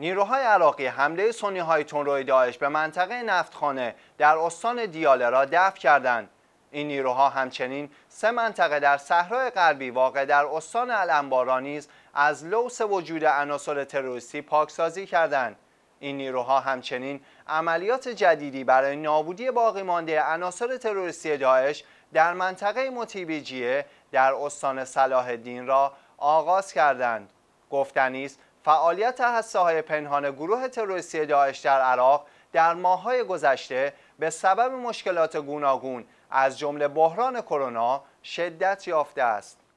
نیروهای عراقی حمله سنی های تنروی داعش به منطقه نفتخانه در استان دیاله را دفع کردند. این نیروها همچنین سه منطقه در صحرای غربی واقع در استان الانبارا نیز از لوس وجود عناصر تروریستی پاکسازی کردند. این نیروها همچنین عملیات جدیدی برای نابودی باقی مانده عناصر تروریستی داعش در منطقه متیبیجیه در استان صلاح الدین را آغاز کردند. گفتنی است فعالیت های پنهان گروه تروریستی داعش در عراق در ماه‌های گذشته به سبب مشکلات گوناگون از جمله بحران کرونا شدت یافته است